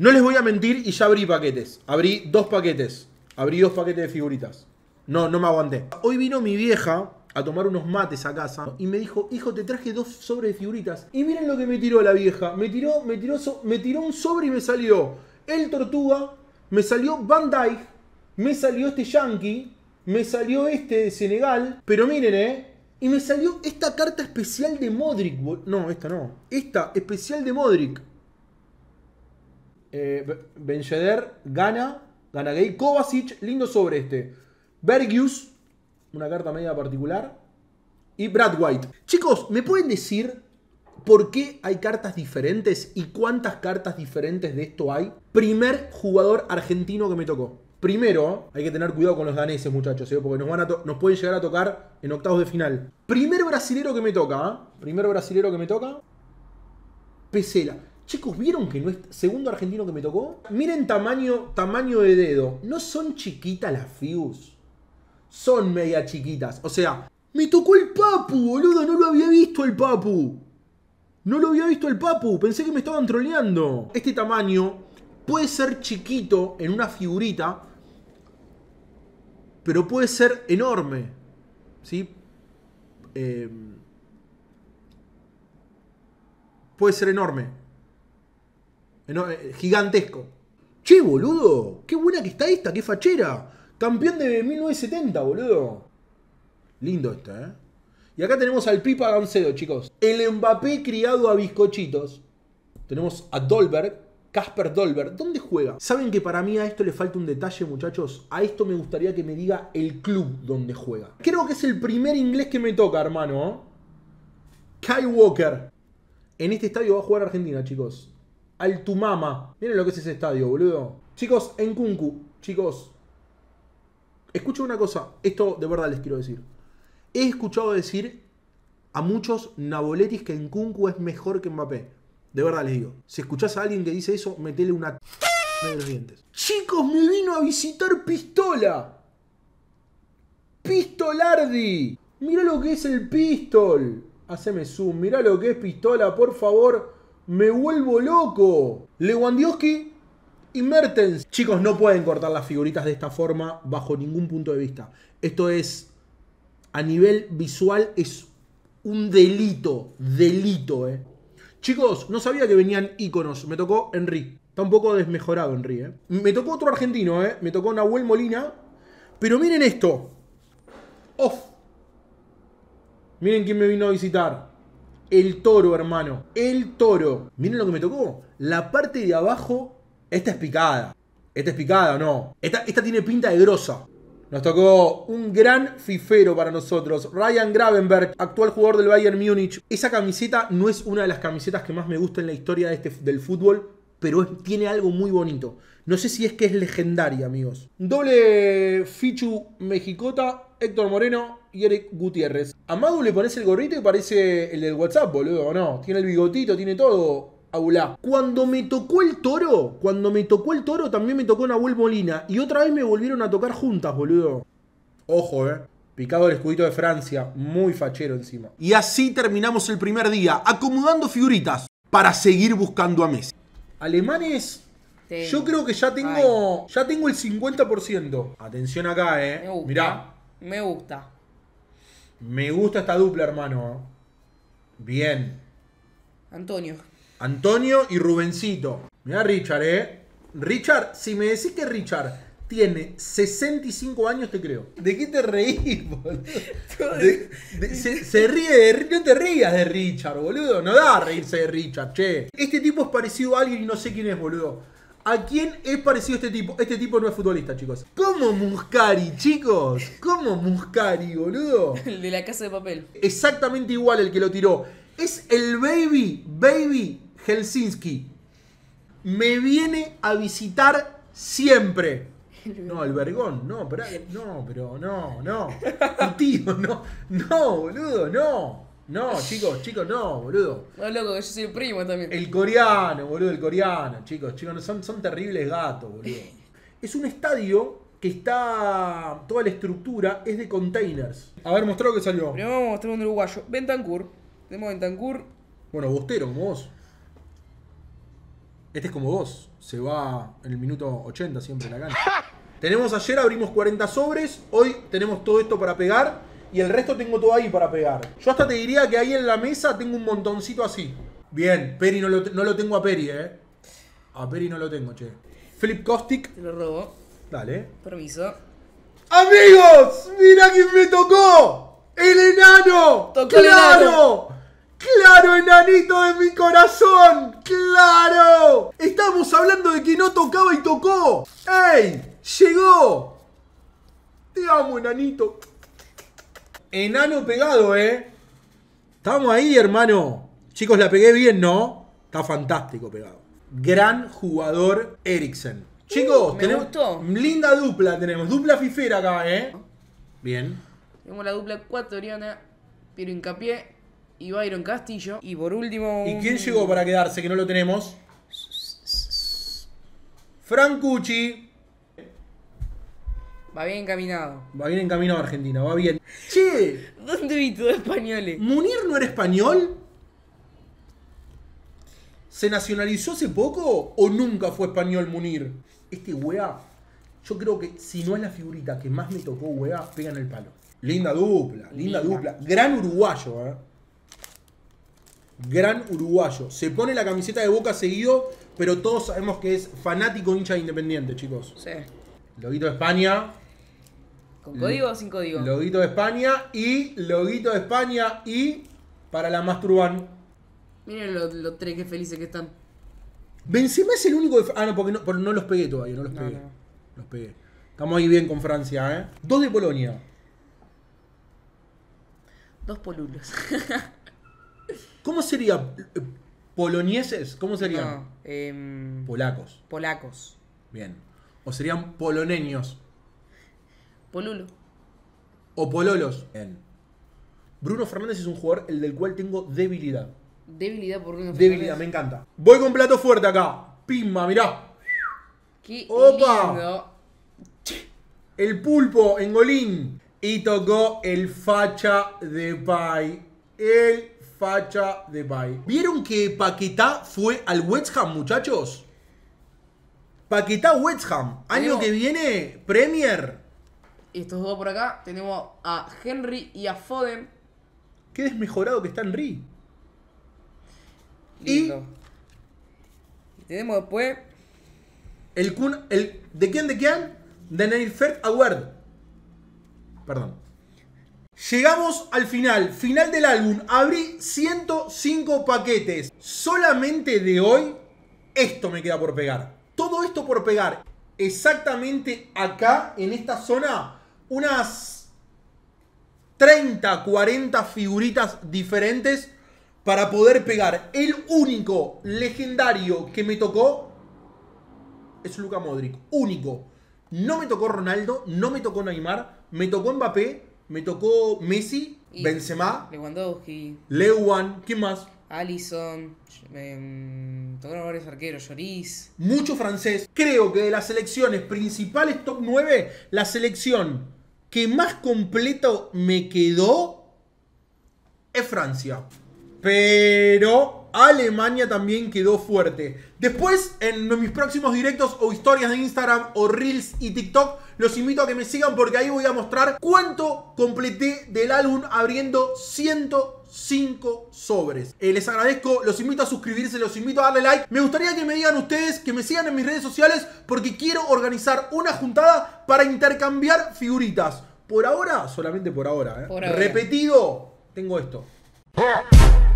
No les voy a mentir y ya abrí paquetes. Abrí dos paquetes. Abrí dos paquetes de figuritas. No, no me aguanté. Hoy vino mi vieja a tomar unos mates a casa y me dijo, hijo, te traje dos sobres de figuritas. Y miren lo que me tiró la vieja. Me tiró, me tiró, me tiró un sobre y me salió el Tortuga, me salió Van Dyke, me salió este Yankee, me salió este de Senegal. Pero miren, eh. Y me salió esta carta especial de Modric. No, esta no. Esta especial de Modric. Eh, gana. Gana Gay. Kovacic, lindo sobre este. Bergius, una carta media particular. Y Brad White. Chicos, ¿me pueden decir por qué hay cartas diferentes y cuántas cartas diferentes de esto hay? Primer jugador argentino que me tocó. Primero, hay que tener cuidado con los daneses, muchachos, ¿eh? porque nos, van a nos pueden llegar a tocar en octavos de final. Primer brasilero que me toca, primero ¿eh? Primer brasilero que me toca, Pesela. Chicos, ¿vieron que no es segundo argentino que me tocó? Miren tamaño, tamaño de dedo. ¿No son chiquitas las FIUS? Son media chiquitas. O sea, me tocó el Papu, boludo. No lo había visto el Papu. No lo había visto el Papu. Pensé que me estaban troleando. Este tamaño puede ser chiquito en una figurita. Pero puede ser enorme. ¿Sí? Eh, puede ser enorme. Eh, gigantesco. Che, boludo, qué buena que está esta, qué fachera. Campeón de 1970, boludo. Lindo este, ¿eh? Y acá tenemos al Pipa Gancedo, chicos. El Mbappé criado a bizcochitos. Tenemos a Dolberg, Casper Dolberg. ¿Dónde juega? ¿Saben que para mí a esto le falta un detalle, muchachos? A esto me gustaría que me diga el club donde juega. Creo que es el primer inglés que me toca, hermano. Kai Walker. En este estadio va a jugar Argentina, chicos. Al Tumama. Miren lo que es ese estadio, boludo. Chicos, en Kunku, chicos. Escuchen una cosa, esto de verdad les quiero decir. He escuchado decir a muchos naboletis que en Kunku es mejor que Mbappé. De verdad les digo. Si escuchás a alguien que dice eso, metele una de los dientes. Chicos, me vino a visitar Pistola. Pistolardi. Mirá lo que es el pistol. Haceme zoom. Mirá lo que es Pistola, por favor me vuelvo loco. Lewandowski y Mertens. Chicos, no pueden cortar las figuritas de esta forma bajo ningún punto de vista. Esto es, a nivel visual, es un delito, delito, eh. Chicos, no sabía que venían íconos, me tocó Henry. Está un poco desmejorado Henry, eh. Me tocó otro argentino, eh. Me tocó Nahuel Molina. Pero miren esto. Off. Miren quién me vino a visitar. El toro, hermano. El toro. Miren lo que me tocó. La parte de abajo, esta es picada. Esta es picada no. Esta, esta tiene pinta de grosa. Nos tocó un gran fifero para nosotros, Ryan Gravenberg, actual jugador del Bayern Múnich. Esa camiseta no es una de las camisetas que más me gusta en la historia de este, del fútbol, pero tiene algo muy bonito. No sé si es que es legendaria, amigos. Doble Fichu Mexicota Héctor Moreno y Eric Gutiérrez. A Madu le pones el gorrito y parece el del WhatsApp, boludo, ¿no? Tiene el bigotito, tiene todo. Abulá. Cuando me tocó el toro, cuando me tocó el toro, también me tocó Nahuel Molina. Y otra vez me volvieron a tocar juntas, boludo. Ojo, eh. Picado el escudito de Francia, muy fachero encima. Y así terminamos el primer día, acomodando figuritas para seguir buscando a Messi. Alemanes, yo creo que ya tengo, ya tengo el 50%. Atención acá, eh. Mirá, me gusta. Me gusta esta dupla, hermano. Bien. Antonio. Antonio y Rubencito. Mira Richard, ¿eh? Richard, si me decís que Richard tiene 65 años, te creo. ¿De qué te reís, boludo? se, ríe de... No te rías de Richard, boludo. No da a reírse de Richard, che. Este tipo es parecido a alguien y no sé quién es, boludo. ¿A quién es parecido este tipo? Este tipo no es futbolista, chicos. ¿Cómo Muscari, chicos? ¿Cómo Muscari, boludo? El de la casa de papel. Exactamente igual el que lo tiró. Es el baby, baby Helsinki. Me viene a visitar siempre. No, el vergón, no, pero no, pero no, no. tío, no, no, boludo, no. No, chicos, chicos, no, boludo. No, loco, que yo soy primo también. El coreano, boludo, el coreano, chicos, chicos, son, son terribles gatos, boludo. es un estadio que está. Toda la estructura es de containers. A ver, mostrado que salió. Primero vamos a mostrar un uruguayo. Bentancur. Tenemos Bentancur. Bueno, Bostero, como vos. Este es como vos. Se va en el minuto 80 siempre la cancha. tenemos ayer, abrimos 40 sobres. Hoy tenemos todo esto para pegar y el resto tengo todo ahí para pegar. Yo hasta te diría que ahí en la mesa tengo un montoncito así. Bien, Peri no lo, tengo a Peri, eh. A Peri no lo tengo, che. Flip Caustic. Te lo robo. Dale. Permiso. ¡Amigos! ¡Mira quién me tocó! ¡El enano! ¡Tocó ¡Claro! El enano. ¡Claro, enanito de mi corazón! ¡Claro! Estamos hablando de que no tocaba y tocó. ¡Ey! ¡Llegó! Te amo, enanito. Enano pegado, ¿eh? Estamos ahí, hermano. Chicos, la pegué bien, ¿no? Está fantástico pegado. Gran jugador Eriksen. Uh, Chicos, me tenemos gustó. linda dupla tenemos. Dupla fifera acá, ¿eh? Bien. Tenemos la dupla ecuatoriana, Piero Incapié y Byron Castillo. Y por último... ¿Y quién llegó para quedarse que no lo tenemos? Francucci. Va bien encaminado. Va bien encaminado Argentina, va bien. Che. ¿Dónde vi todo españoles? ¿Munir no era español? ¿Se nacionalizó hace poco o nunca fue español Munir? Este wea, yo creo que si no es la figurita que más me tocó, weá, pega el palo. Linda dupla, linda, dupla. Gran uruguayo, eh. Gran uruguayo. Se pone la camiseta de boca seguido, pero todos sabemos que es fanático hincha de independiente, chicos. Sí. Loguito de España. ¿Con código o sin código? Loguito de España y Loguito de España y para la Masturban. Miren los, tres que felices que están. Benzema es el único. De... Ah, no, porque no, no los pegué todavía, no los pegué. Los pegué. Estamos ahí bien con Francia, ¿eh? Dos de Polonia. Dos polulos. ¿Cómo sería? Eh, ¿Polonieses? ¿Cómo serían? Em, polacos. Polacos. Bien. ¿O serían poloneños? Polulo. O pololos. en Bruno Fernández es un jugador el del cual tengo debilidad. Debilidad por Bruno Fernández. Debilidad, me encanta. Voy con plato fuerte acá. Pima, mirá. Qué ¡Opa! El pulpo en Golín. Y tocó el facha de pay. El facha de pay. ¿Vieron que Paquetá fue al West Ham, muchachos? Paquetá West Año que viene, Premier. Y estos dos por acá tenemos a Henry y a Foden. Qué desmejorado que está Henry. Y- tenemos después El ¿De quién? ¿De quién? De Neilfert Award. Perdón. Llegamos al final. Final del álbum. Abrí 105 paquetes. Solamente de hoy, esto me queda por pegar todo esto por pegar exactamente acá, en esta zona, unas 30, 40 figuritas diferentes para poder pegar. El único legendario que me tocó es Luka Modric. Único. No me tocó Ronaldo, no me tocó Neymar, me tocó Mbappé, me tocó Messi, Benzema, Lewandowski, Lewan, ¿quién más? Alison, eh, em, varios arqueros, Lloris. Mucho francés. Creo que de las selecciones principales top 9, la selección que más completo me quedó es Francia. Pero Alemania también quedó fuerte. Después, en mis próximos directos o historias de Instagram o Reels y TikTok, los invito a que me sigan porque ahí voy a mostrar cuánto completé del álbum abriendo 105 sobres. Eh, les agradezco, los invito a suscribirse, los invito a darle like. Me gustaría que me digan ustedes, que me sigan en mis redes sociales porque quiero organizar una juntada para intercambiar figuritas. Por ahora, solamente por ahora. ¿eh? Por ahora. Repetido, tengo esto.